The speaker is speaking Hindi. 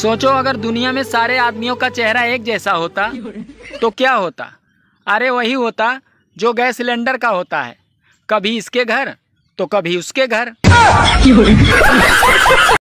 सोचो अगर दुनिया में सारे आदमियों का चेहरा एक जैसा होता तो क्या होता अरे वही होता जो गैस सिलेंडर का होता है कभी इसके घर तो कभी उसके घर